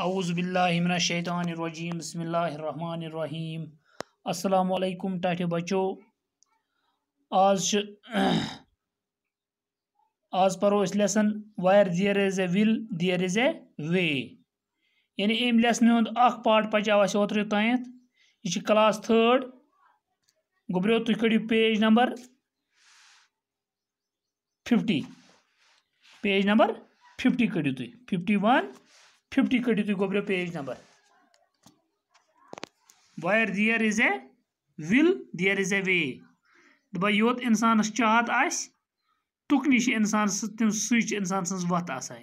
अवज़बिल्लिमिनशैतरजीम बसमीम असलकुम टाठ बचो आज आज इस lesson where there is a will there is a way यानी अम लेसन हूँ अख पार्ट पचाव ओतर तैत यह क्लास थर्ड गुबरो तुम कड़ी page number fifty page number fifty कड़ी तुम फिफ्टी वन फिफ्टी कटी तुम गोबरियो page number where there is a will there is a way दपा योत इंसानस चाहत आकनि इंसान तम सह इंसान सज वत आ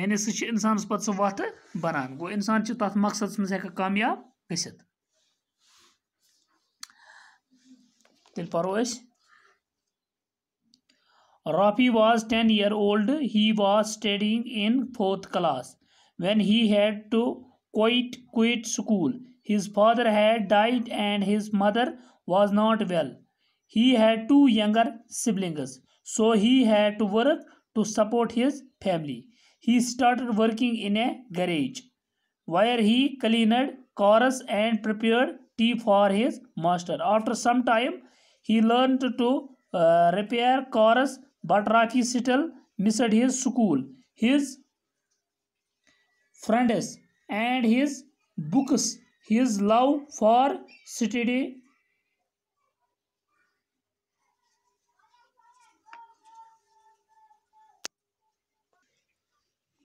यानी सह इंसान पे सह वत बनान गो इंसान तथ मकसद मज हेकान कामयाब ग तेल रॉफी was ten year old he was studying in fourth class when he had to quite quit school. His father had died and his mother was not well. He had two younger siblings, so he had to work to support his family. He started working in a garage where he cleaned cars and prepared tea for his master. After some time, he learned to uh, repair cars, but Rafi still missed his school. His friends and his books his love for study